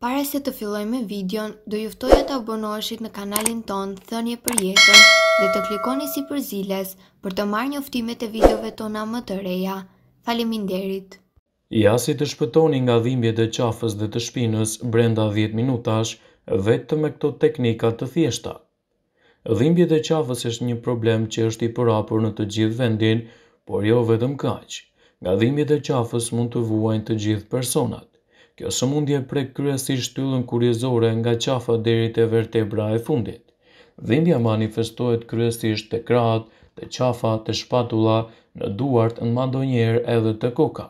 Pare se të filloj me videon, do e të abonoheshit në kanalin ton Thënje për jetën dhe të klikoni si për ziles për të marrë njoftimet e videove tona më të reja. Faleminderit! Ja si të shpëtoni nga dhimbje dhe qafës dhe të shpinës brenda 10 minutash, vetë me këto teknika të thjeshta. Dhimbje dhe qafës është një problem që është i përapur në të gjithë vendin, por jo vetëm kaqë. Nga dhimbje dhe qafës mund të vuajnë të gjithë personat. Kjo sëmundje prek kryesisht tyllën kuriozore nga qafa deri te vertebra e fundit. Dhimbja manifestohet kryesisht te krahët, te qafa, te shpatulla, në duart, në mandonjerë edhe te koka.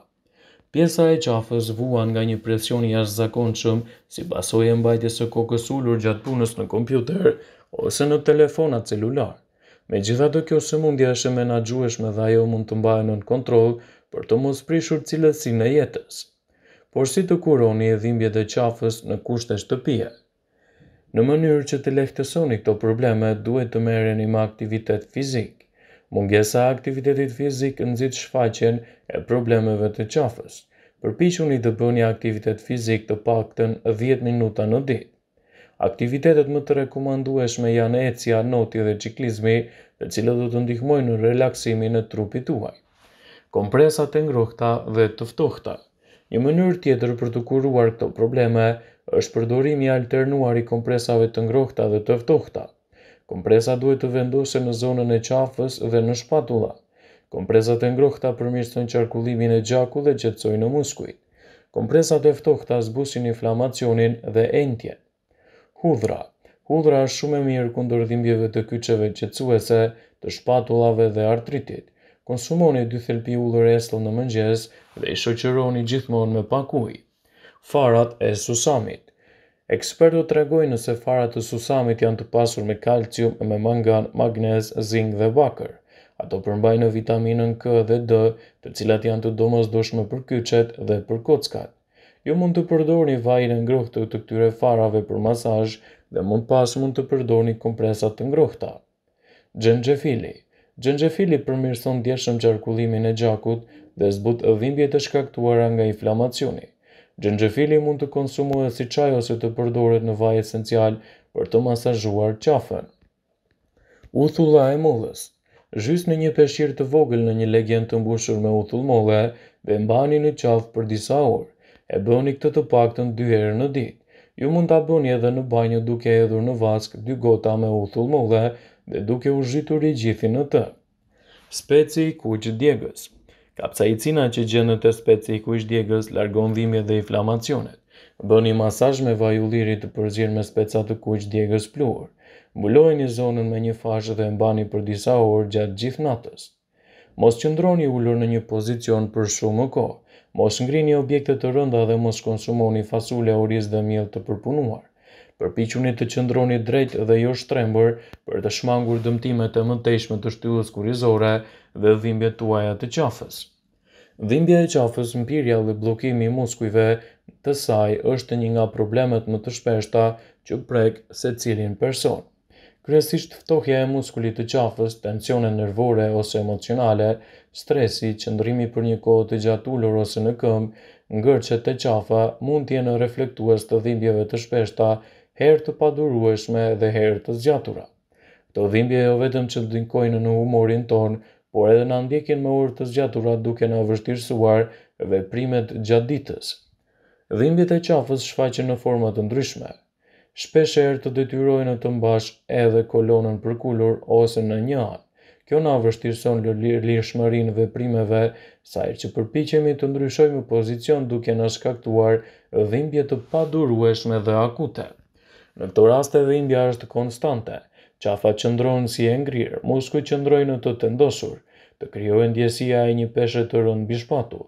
Pjesa e qafës vuan nga një presion i ashtë zakonqëm si pasoj e mbajtje së kokës ullur gjatë punës në kompjuter ose në telefonat celular. Me gjitha të kjo së mundi është e menagjueshme dhe ajo mund të mbajnë në kontrol për të mos prishur cilësin e jetës por si të kuroni e dhimbje dhe qafës në kushte shtëpia. Në mënyrë që të lehtësoni këto probleme, duhet të mereni me aktivitet fizik. Mungesa aktivitetit fizik nëzit shfaqen e problemeve të qafës. Përpishuni të bëni aktivitet fizik të pakten 10 minuta në ditë. Aktivitetet më të rekomandueshme janë ecja, noti dhe qiklizmi, të cilët do të ndihmojnë në relaksimin e trupit tuaj. Kompresat e ngrohta dhe të ftohta. Një mënyrë tjetër për të kuruar këto probleme është përdorimi alternuar i kompresave të ngrohta dhe të ftohta. Kompresa duhet të vendose në zonën e qafës dhe në shpatula. Kompresat e ngrohta përmirësojnë qarkullimin e gjaku dhe qetësojnë muskujt. Kompresat e ftohta zbusin inflamacionin dhe entje. Hudhra Hudhra është shumë e mirë kundër dhimbjeve të kyçeve qetësuese, të shpatullave dhe artritit konsumoni dy thelpi ullër estëll në mëngjes dhe i shoqëroni gjithmonë me pak ujë. Farat e susamit Ekspertët të regoj nëse farat e susamit janë të pasur me kalcium, me mangan, magnez, zing dhe bakër. Ato përmbajnë vitaminën K dhe D, të cilat janë të domës doshme për kyqet dhe për kockat. Ju mund të përdorni vajin e ngrohtë të këtyre farave për masajsh dhe mund pas mund të përdorni kompresat të ngrohta. Gjengjefili Gjengjefili Gjëngjefili përmirëson djeshëm qarkullimin e gjakut dhe zbut e dhimbje të shkaktuara nga inflamacioni. Gjëngjefili mund të konsumu si qaj ose të përdoret në vaj esencial për të masajhuar qafën. Uthulla e mullës Zhys në një peshir të vogël në një legjen të mbushur me uthull molle dhe mbani në qafë për disa orë. E bëni këtë të paktën dy herë në ditë. Ju mund ta bëni edhe në banjë duke hedhur në vask dy gota me uthull molle dhe duke u zhitur i gjithi në të. Speci i kuq djegës Kapsa i cina që gjenë të speci i kuq djegës largon dhimje dhe inflamacionet. Bëni masaj me vajullirit të përzirë me specat të kuq djegës pluar. Bulojni zonën me një fashë dhe mbani për disa orë gjatë gjithë natës. Mos qëndroni ullur në një pozicion për shumë kohë. Mos ngrini objekte të rënda dhe mos konsumoni fasule, oriz dhe mjel të përpunuar përpichunit të qëndroni drejt dhe jo shtrembër për të shmangur dëmtimet e mëtejshme të shtyllës kurizore dhe dhimbje tuaja të qafës. Dhimbje e qafës në pirja dhe blokimi muskujve të saj është një nga problemet më të shpeshta që prek se cilin person. Kresisht ftohja e muskulit të qafës, tensione nervore ose emocionale, stresi, qëndrimi për një kohë të gjatë ullur ose në këmbë, ngërqet të qafa mund t'jenë reflektuas të dhimbjeve të shpeshta, herë të padurueshme dhe herë të zgjatura. Këto dhimbje jo vetëm që dinkojnë në humorin tonë, por edhe në ndjekin me urë të zgjatura duke në vështirësuar veprimet gjatë ditës. Dhimbjet e qafës shfaqen në format të ndryshme. Shpesh herë të detyrojnë të mbash edhe kolonën përkullur ose në një anë. Kjo na vështirëson lirëshmërin lir veprimeve, sajrë që përpichemi të ndryshojmë pozicion duke në shkaktuar dhimbje të padurueshme dhe akute. Në këto raste dhe imbja është konstante, qafa qëndronë si e ngrirë, musku qëndrojnë të të ndosur, të kryojnë ndjesia e një peshe të rëndë bishpatu,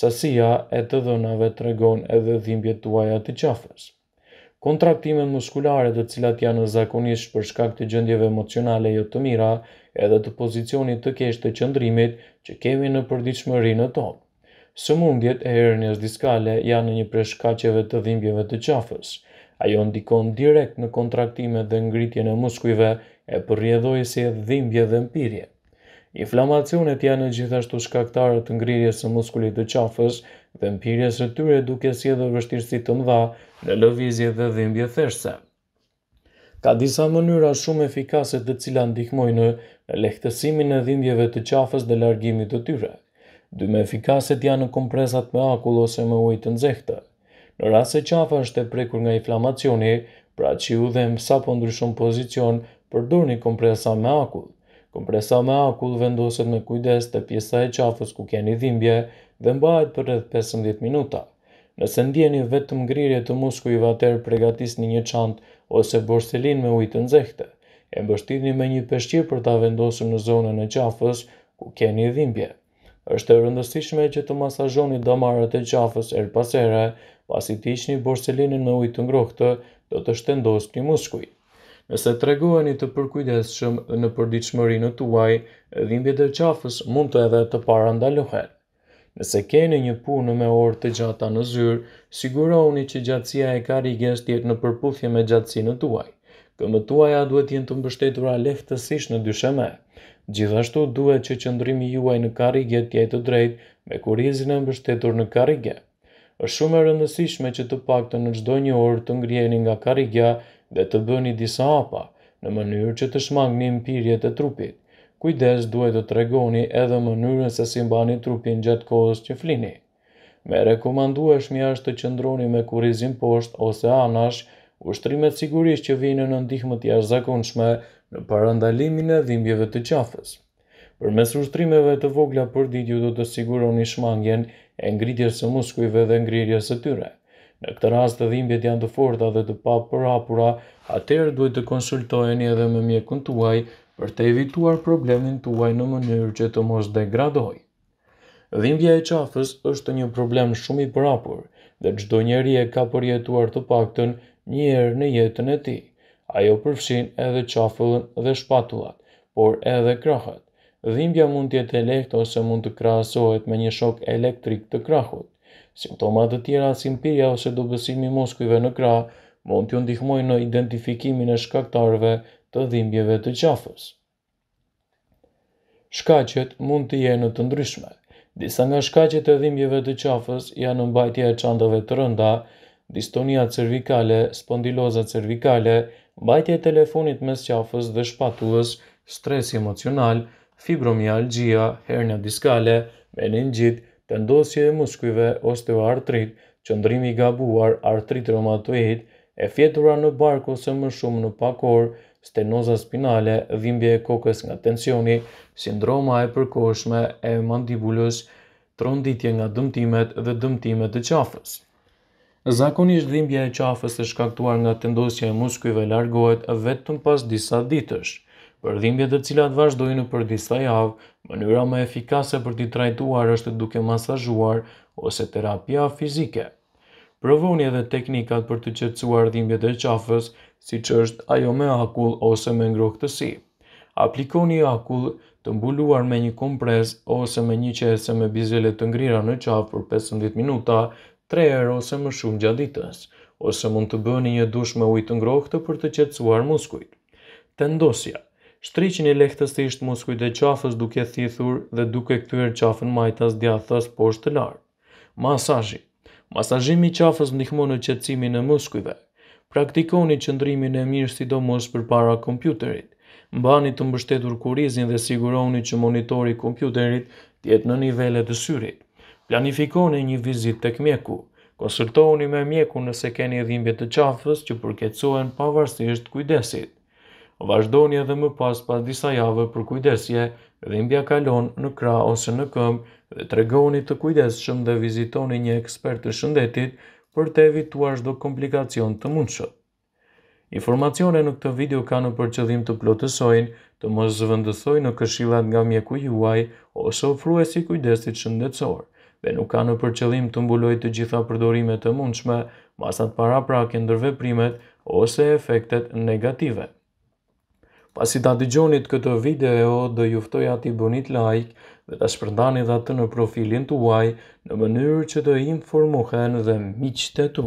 sasia e të dhënave të regon edhe dhimbje të uaja të qafës. Kontraktimet muskulare të cilat janë zakonisht për shkak të gjendjeve emocionale jo të mira, edhe të pozicionit të kesh të qëndrimit që kemi në përdiqëmëri në tonë. Së mundjet e herënjës diskale janë një preshkacjeve të dhimbjeve të qafës, ajo ndikon direkt në kontraktime dhe ngritje në muskujve e përrjedhojë si e dhimbje dhe mpirje. Inflamacionet janë gjithashtu shkaktarë të ngrirjes së muskullit të qafës dhe mpirjes së tyre duke si edhe vështirësi të mdha në lëvizje dhe dhimbje thershëse. Ka disa mënyra shumë efikase të cila ndihmojnë në lehtësimin e dhimbjeve të qafës dhe largimit të tyre. Dume efikaset janë kompresat me akull ose me ujë të nxehtë në rase qafa është e prekur nga inflamacioni, pra që u dhe mësa po ndryshon pozicion për dur një kompresa me akull. Kompresa me akull vendoset me kujdes të pjesa e qafës ku keni dhimbje dhe mbajt për edhe 15 minuta. Nëse ndjeni vetëm ngrirje të musku i vater pregatis një një qantë ose borselin me ujtë në zekhte, e mbështit një me një peshqir për ta vendosur në zonën e qafës ku keni dhimbje. Êshtë e rëndësishme që të masajoni damarët e qafës erë pasere pasi të ishni borselinin me ujtë ngrohtë, do të shtendos një muskuj. Nëse të regoheni të shumë në përdiqëmëri në tuaj, dhimbje dhe qafës mund të edhe të parandalohen. Nëse keni një punë me orë të gjata në zyrë, siguroni që gjatësia e karigjes tjetë në përpufje me gjatsi në tuaj. Këmë tuaja duhet jenë të mbështetura lehtësish në dysheme. Gjithashtu duhet që qëndrimi juaj në karigje tjetë drejt me kurizin e mbështetur në karigje është shumë e rëndësishme që të pak të në gjdo një orë të ngrjeni nga karigja dhe të bëni disa apa, në mënyrë që të shmang një mpirjet e trupit. Kujdes duhet të tregoni edhe mënyrën se si mbani trupin gjatë kohës që flini. Me rekomandu e shmjash të qëndroni me kurizim poshtë ose anash, ushtrimet sigurisht që vinë në ndihmët jashtë zakonshme në parandalimin e dhimbjeve të qafës. Për mes ushtrimeve të vogla për ditë ju do të siguron një shmangjen e ngritjes së muskujve dhe ngrirjes së tyre. Në këtë rast të dhimbjet janë të forta dhe të pa apura, atëherë duhet të konsultoheni edhe me mjekun tuaj për të evituar problemin tuaj në mënyrë që të mos degradoj. Dhimbja e qafës është një problem shumë i përhapur dhe çdo njeri e ka përjetuar të paktën një herë në jetën e tij. Ajo përfshin edhe qafën dhe shpatullat, por edhe krahët dhimbja mund të jetë lehtë ose mund të krahasohet me një shok elektrik të krahut. Simptomat të tjera si mpirja ose dobësimi moskujve në krah mund të ndihmojnë në identifikimin e shkaktarëve të dhimbjeve të qafës. Shkaqet mund të jenë të ndryshme. Disa nga shkaqet e dhimbjeve të qafës janë në mbajtje e çantave të rënda, distonia cervikale, spondiloza cervikale, mbajtje e telefonit mes qafës dhe shpatuës, stres emocional, fibromialgia, hernia diskale, meningit, tendosje e muskujve, osteoartrit, qëndrimi gabuar, artrit romatoid, e fjetura në barko se më shumë në pakor, stenoza spinale, dhimbje e kokës nga tensioni, sindroma e përkoshme e mandibulus, tronditje nga dëmtimet dhe dëmtimet të qafës. Zakonisht dhimbje e qafës e shkaktuar nga tendosje e muskujve largohet vetëm pas disa ditësh për dhimbje të cilat vazhdojnë për disa javë, mënyra më efikase për t'i trajtuar është duke masazhuar ose terapia fizike. Provoni edhe teknikat për të qetësuar dhimbjet dhe qafës, si që është ajo me akull ose me ngrohtësi. Aplikoni akull të mbuluar me një kompres ose me një qese me bizele të ngrira në qafë për 15 minuta, 3 herë ose më shumë gjatë ditës, ose mund të bëni një dush me ujë të ngrohtë për të qetësuar muskujt. Tendosja Shtriqin i lehtësisht muskuj dhe qafës duke thithur dhe duke këtyr qafën majtas djathës poshtë të lartë. Masajji Masajimi qafës ndihmon në qëtësimin e muskujve. Praktikoni qëndrimin e mirë si do mos për para kompjuterit. Mbani të mbështetur kurizin dhe siguroni që monitori kompjuterit tjetë në nivele të syrit. Planifikoni një vizit të këmjeku. Konsultoni me mjeku nëse keni edhimbje të qafës që përketsohen pavarësisht kujdesit vazhdoni edhe më pas pas disa javë për kujdesje, dhimbja kalon në kra ose në këmbë dhe tregoni të kujdesshëm dhe vizitoni një ekspert të shëndetit për të evituar çdo komplikacion të mundshëm. Informacione në këtë video ka në përqëllim të plotësojnë, të mos zëvëndësoj në këshillat nga mjeku juaj ose ofruesi kujdesit shëndetësor, dhe nuk ka në përqëllim të mbuloj të gjitha përdorimet të mundshme, masat para prake ndërveprimet ose efektet negative Pasi ta dëgjonit këtë video, do juftoj ati bonit like dhe ta shpërndani dhe atë në profilin të uaj në mënyrë që të informohen dhe miqë të